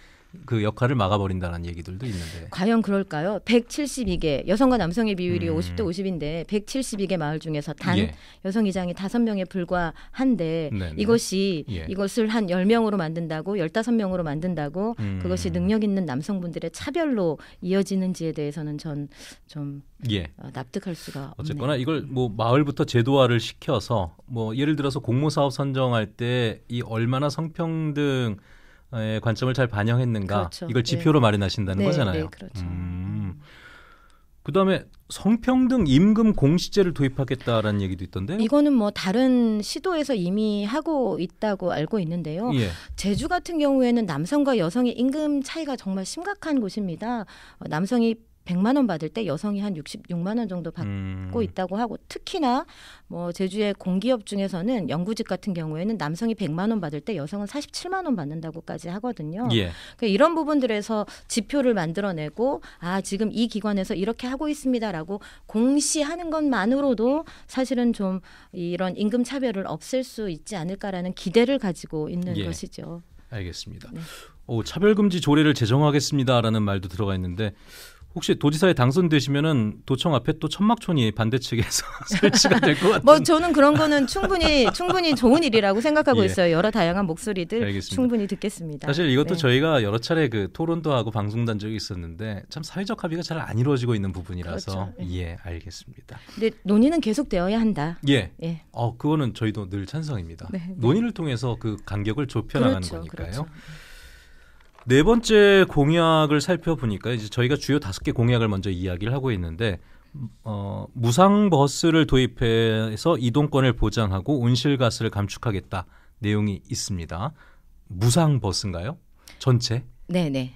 그 역할을 막아버린다는 얘기들도 있는데 과연 그럴까요? 172개 여성과 남성의 비율이 음. 50대 50인데 172개 마을 중에서 단 예. 여성 이장이 5명에 불과한데 네네. 이것이 예. 이것을 한 10명으로 만든다고 15명으로 만든다고 음. 그것이 능력 있는 남성분들의 차별로 이어지는지에 대해서는 전좀 예. 어, 납득할 수가 어쨌거나 이걸 뭐 마을부터 제도화를 시켜서 뭐 예를 들어서 공모사업 선정할 때 이 얼마나 성평등 관점을 잘 반영했는가 그렇죠. 이걸 네. 지표로 네. 마련하신다는 네, 거잖아요. 네, 그렇죠. 음. 그다음에 성평등 임금 공시제를 도입하겠다라는 얘기도 있던데 이거는 뭐 다른 시도에서 이미 하고 있다고 알고 있는데요. 예. 제주 같은 경우에는 남성과 여성의 임금 차이가 정말 심각한 곳입니다. 어, 남성이 백만원 받을 때 여성이 한육십육만원 정도 받고 음. 있다고 하고 특히나 뭐 제주의 공기업 중에서는 연구직 같은 경우에는 남성이 백만원 받을 때 여성은 사십칠만원 받는다고까지 하거든요. 예. 그러니까 이런 부분들에서 지표를 만들어내고 아 지금 이 기관에서 이렇게 하고 있습니다라고 공시하는 것만으로도 사실은 좀 이런 임금 차별을 없앨 수 있지 않을까라는 기대를 가지고 있는 예. 것이죠. 알겠습니다. 네. 오, 차별금지 조례를 제정하겠습니다라는 말도 들어가 있는데 혹시 도지사에 당선되시면은 도청 앞에 또 천막촌이 반대 측에서 설치가 될 것같아뭐 저는 그런 거는 충분히 충분히 좋은 일이라고 생각하고 예. 있어요. 여러 다양한 목소리들 알겠습니다. 충분히 듣겠습니다. 사실 이것도 네. 저희가 여러 차례 그 토론도 하고 방송단 적이 있었는데 참 사회적 합의가 잘 안 이루어지고 있는 부분이라서 그렇죠. 네. 예 알겠습니다. 근데 논의는 계속 되어야 한다. 예. 예. 어 그거는 저희도 늘 찬성입니다. 네. 네. 논의를 통해서 그 간격을 좁혀나가는 그렇죠, 거니까요. 그렇죠. 네 번째 공약을 살펴보니까 이제 저희가 주요 다섯 개 공약을 먼저 이야기를 하고 있는데 어, 무상 버스를 도입해서 이동권을 보장하고 온실가스를 감축하겠다 내용이 있습니다. 무상 버스인가요? 전체? 네네. 네.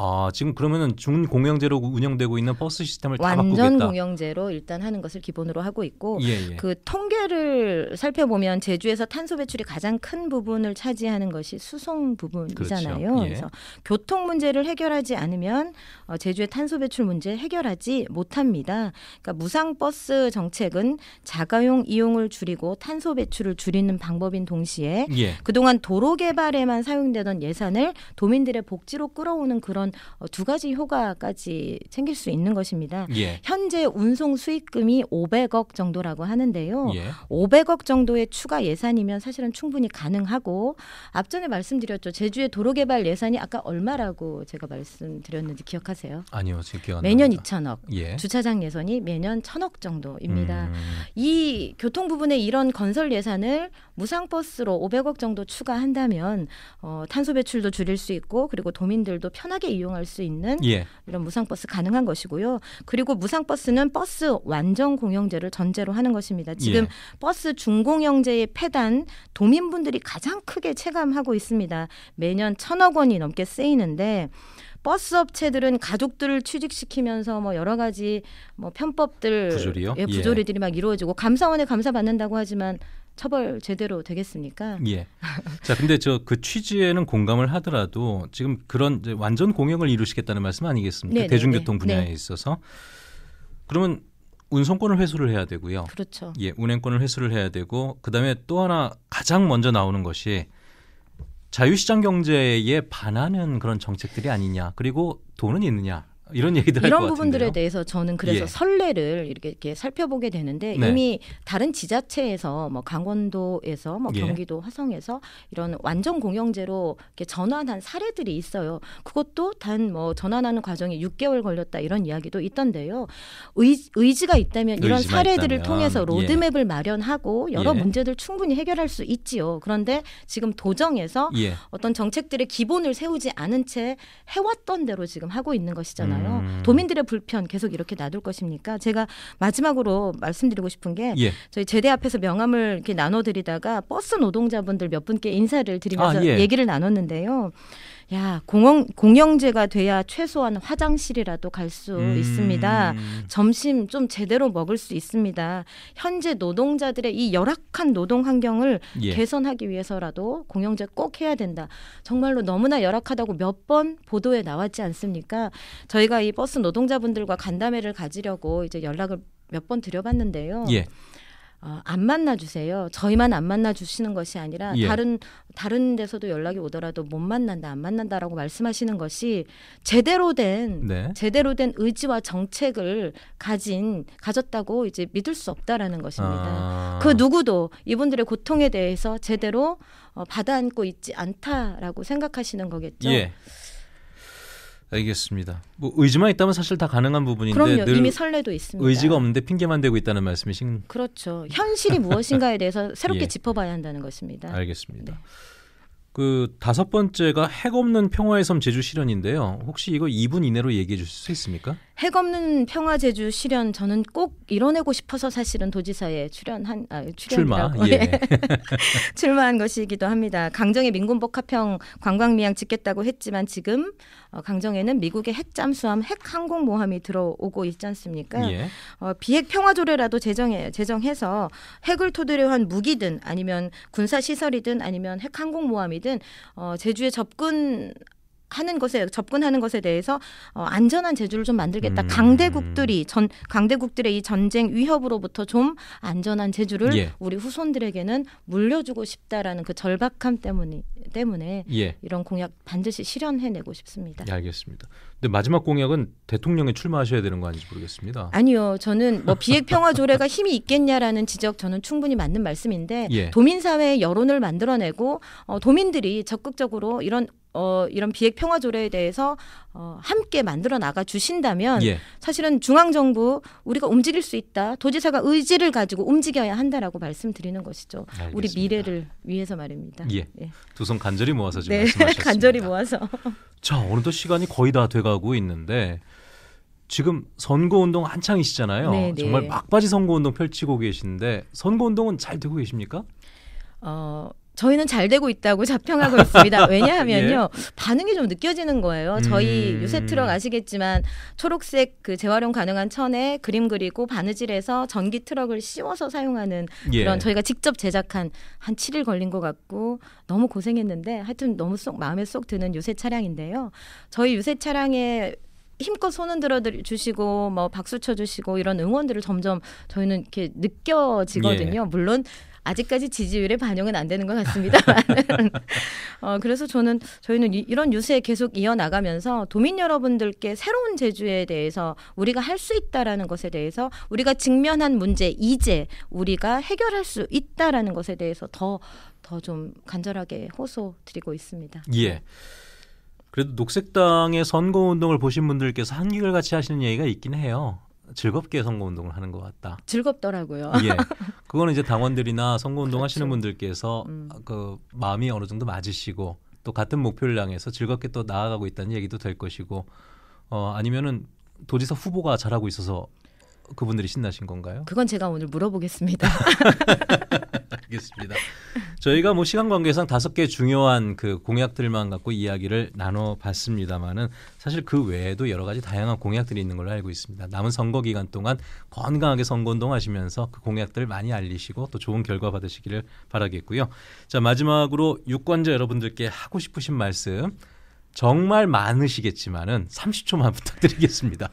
아 지금 그러면은 중공영제로 운영되고 있는 버스 시스템을 완전 다 바꾸겠다. 공영제로 일단 하는 것을 기본으로 하고 있고 예, 예. 그 통계를 살펴보면 제주에서 탄소 배출이 가장 큰 부분을 차지하는 것이 수송 부분이잖아요. 그렇죠. 예. 그래서 교통 문제를 해결하지 않으면 어, 제주의 탄소 배출 문제 해결하지 못합니다. 그러니까 무상 버스 정책은 자가용 이용을 줄이고 탄소 배출을 줄이는 방법인 동시에 예. 그동안 도로 개발에만 사용되던 예산을 도민들의 복지로 끌어오는 그런 하면 어, 두 가지 효과까지 챙길 수 있는 것입니다. 예. 현재 운송 수익금이 500억 정도라고 하는데요. 예. 500억 정도의 추가 예산이면 사실은 충분히 가능하고 앞전에 말씀드렸죠. 제주의 도로개발 예산이 아까 얼마라고 제가 말씀드렸는지 기억하세요? 아니요, 기억 매년 2천억. 예. 주차장 예산이 매년 1천억 정도입니다. 음. 이 교통 부분에 이런 건설 예산을 무상 버스로 500억 정도 추가한다면 어, 탄소 배출도 줄일 수 있고 그리고 도민들도 편하게 이용할 수 있는 예. 이런 무상버스 가능한 것이고요. 그리고 무상버스는 버스 완전 공영제를 전제로 하는 것입니다. 지금 예. 버스 중공영제의 폐단 도민분들이 가장 크게 체감하고 있습니다. 매년 천억 원이 넘게 쓰이는데 버스 업체들은 가족들을 취직시키면서 뭐 여러 가지 뭐 편법들 부조리요? 예, 예. 부조리들이 예. 막 이루어지고 감사원에 감사 받는다고 하지만 처벌 제대로 되겠습니까? 예. 자, 근데 저 그 취지에는 공감을 하더라도 지금 그런 완전 공영을 이루시겠다는 말씀 아니겠습니까? 네네, 네, 대중교통 네. 분야에 네. 있어서 그러면 운송권을 회수를 해야 되고요. 그렇죠. 예, 운행권을 회수를 해야 되고 그다음에 또 하나 가장 먼저 나오는 것이 자유시장 경제에 반하는 그런 정책들이 아니냐. 그리고 돈은 있느냐. 이런 얘기들 이런 부분들에 같은데요. 대해서 저는 그래서 예. 선례를 이렇게, 이렇게 살펴보게 되는데 네. 이미 다른 지자체에서 뭐 강원도에서 뭐 예. 경기도 예. 화성에서 이런 완전 공영제로 이렇게 전환한 사례들이 있어요. 그것도 단 뭐 전환하는 과정이 6개월 걸렸다 이런 이야기도 있던데요. 의, 의지가 있다면 이런 사례들을 있다면. 통해서 예. 로드맵을 예. 마련하고 여러 예. 문제들 충분히 해결할 수 있지요. 그런데 지금 도정에서 어떤 정책들의 기본을 세우지 않은 채 해왔던 대로 지금 하고 있는 것이잖아요. 음. 거아요 음. 도민들의 불편 계속 이렇게 놔둘 것입니까? 제가 마지막으로 말씀드리고 싶은 게 예. 저희 제대 앞에서 명함을 이렇게 나눠드리다가 버스 노동자분들 몇 분께 인사를 드리면서 아, 예. 얘기를 나눴는데요. 야 공영 공영제가 돼야 최소한 화장실이라도 갈수 음. 있습니다. 점심 좀 제대로 먹을 수 있습니다. 현재 노동자들의 이 열악한 노동 환경을 예. 개선하기 위해서라도 공영제 꼭 해야 된다. 정말로 너무나 열악하다고 몇 번 보도에 나왔지 않습니까? 저희가 이 버스 노동자분들과 간담회를 가지려고 이제 연락을 몇 번 드려봤는데요. 예. 어, 안 만나 주세요. 저희만 안 만나 주시는 것이 아니라 예. 다른 다른 데서도 연락이 오더라도 못 만난다, 안 만난다라고 말씀하시는 것이 제대로 된 네. 제대로 된 의지와 정책을 가진 가졌다고 이제 믿을 수 없다라는 것입니다. 아. 그 누구도 이분들의 고통에 대해서 제대로 어, 받아안고 있지 않다라고 생각하시는 거겠죠. 예. 알겠습니다. 뭐 의지만 있다면 사실 다 가능한 부분인데 그럼요. 이미 선례도 있습니다. 의지가 없는데 핑계만 대고 있다는 말씀이신 그렇죠. 현실이 무엇인가에 대해서 새롭게 예. 짚어봐야 한다는 것입니다. 알겠습니다. 네. 그 다섯 번째가 핵 없는 평화의 섬 제주 실현인데요. 혹시 이거 2분 이내로 얘기해 주실 수 있습니까? 핵 없는 평화 제주 실현 저는 꼭 이뤄내고 싶어서 사실은 도지사에 출연한 아, 출마 예. 예. 출마한 것이기도 합니다. 강정의 민군복합형 관광미항 짓겠다고 했지만 지금 어, 강정에는 미국의 핵 잠수함, 핵 항공모함이 들어오고 있지 않습니까? 예. 어, 비핵 평화 조례라도 제정해 제정해서 핵을 토대로 한 무기든 아니면 군사 시설이든 아니면 핵 항공모함이든 어떻든 어, 제주에 접근 하는 것에 접근하는 것에 대해서 어, 안전한 제주를 좀 만들겠다. 음. 강대국들이 전 강대국들의 이 전쟁 위협으로부터 좀 안전한 제주를 예. 우리 후손들에게는 물려주고 싶다라는 그 절박함 때문에 때문에 예. 이런 공약 반드시 실현해내고 싶습니다. 예, 알겠습니다. 근데 마지막 공약은 대통령에 출마하셔야 되는 거 아닌지 모르겠습니다. 아니요. 저는 뭐 비핵 평화 조례가 힘이 있겠냐라는 지적 저는 충분히 맞는 말씀인데 예. 도민 사회의 여론을 만들어내고 어, 도민들이 적극적으로 이런 어, 이런 비핵 평화 조례에 대해서 어, 함께 만들어 나가 주신다면 예. 사실은 중앙 정부 우리가 움직일 수 있다. 도지사가 의지를 가지고 움직여야 한다라고 말씀드리는 것이죠. 알겠습니다. 우리 미래를 위해서 말입니다. 예. 예. 두손 간절히 모아서 지금 네. 말씀하셨습니다. 간절히 모아서. 자, 어느덧 시간이 거의 다 돼가 나가고 있는데 지금 선거운동 한창이시잖아요. 네네. 네. 정말 막바지 선거운동 펼치고 계신데 선거운동은 잘 되고 계십니까? 어, 저희는 잘 되고 있다고 자평하고 있습니다. 예. 왜냐하면요 예. 반응이 좀 느껴지는 거예요. 저희 음. 요새 트럭 아시겠지만 초록색 그 재활용 가능한 천에 그림 그리고 바느질해서 전기 트럭을 씌워서 사용하는 예. 그런 저희가 직접 제작한 한 7일 걸린 것 같고 너무 고생했는데 하여튼 너무 쏙 마음에 쏙 드는 요새 차량인데요. 저희 요새 차량에 힘껏 손 흔들어 주시고 뭐 박수 쳐 주시고 이런 응원들을 점점 저희는 이렇게 느껴지거든요. 예. 물론 아직까지 지지율에 반영은 안 되는 것같습니다 어, 그래서 저는 저희는 이, 런 유세 계속 이어나가면서 도민 여러분들께 새로운 제주에 대해서 우리가 할 수 있다라는 것에 대해서 우리가 직면한 문제 이제 우리가 해결할 수 있다라는 것에 대해서 더 더 좀 간절하게 호소 드리고 있습니다. 예. 그래도 녹색당의 선거 운동을 보신 분들께서 한결같이 하시는 얘기가 있긴 해요. 즐겁게 선거운동을 하는 것 같다. 즐겁더라고요. 예. 그거는 이제 당원들이나 선거운동 그렇죠. 하시는 분들께서 음. 그 마음이 어느 정도 맞으시고 또 같은 목표를 향해서 즐겁게 또 나아가고 있다는 얘기도 될 것이고 어, 아니면은 도지사 후보가 잘하고 있어서 그분들이 신나신 건가요? 그건 제가 오늘 물어보겠습니다. 듣겠습니다. 저희가 뭐 시간 관계상 다섯 개 중요한 그 공약들만 갖고 이야기를 나눠봤습니다만은 사실 그 외에도 여러 가지 다양한 공약들이 있는 걸로 알고 있습니다. 남은 선거 기간 동안 건강하게 선거 운동하시면서 그 공약들을 많이 알리시고 또 좋은 결과 받으시기를 바라겠고요. 자 마지막으로 유권자 여러분들께 하고 싶으신 말씀 정말 많으시겠지만은 30초만 부탁드리겠습니다.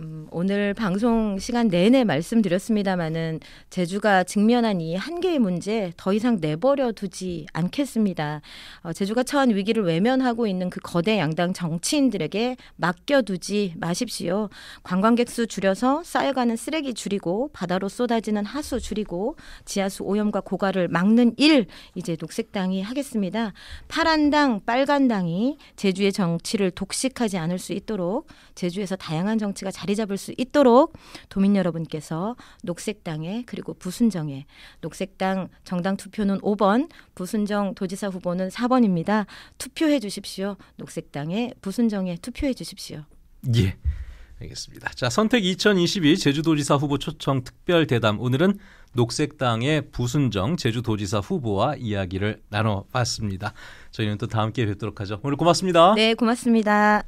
음, 오늘 방송 시간 내내 말씀드렸습니다마는 제주가 직면한 이 한계의 문제 더 이상 내버려 두지 않겠습니다. 어, 제주가 처한 위기를 외면하고 있는 그 거대 양당 정치인들에게 맡겨두지 마십시오. 관광객 수 줄여서 쌓여가는 쓰레기 줄이고 바다로 쏟아지는 하수 줄이고 지하수 오염과 고갈을 막는 일 이제 녹색당이 하겠습니다. 파란당, 빨간당이 제주의 정치를 독식하지 않을 수 있도록 제주에서 다양한 정치가 잘 자리 잡을 수 있도록 도민 여러분께서 녹색당에 그리고 부순정에 녹색당 정당 투표는 5번, 부순정 도지사 후보는 4번입니다. 투표해 주십시오. 녹색당에 부순정에 투표해 주십시오. 예. 알겠습니다. 자, 선택 2022 제주도지사 후보 초청 특별 대담 오늘은 녹색당의 부순정 제주도지사 후보와 이야기를 나눠봤습니다. 저희는 또 다음 기회에 뵙도록 하죠. 오늘 고맙습니다. 네, 고맙습니다.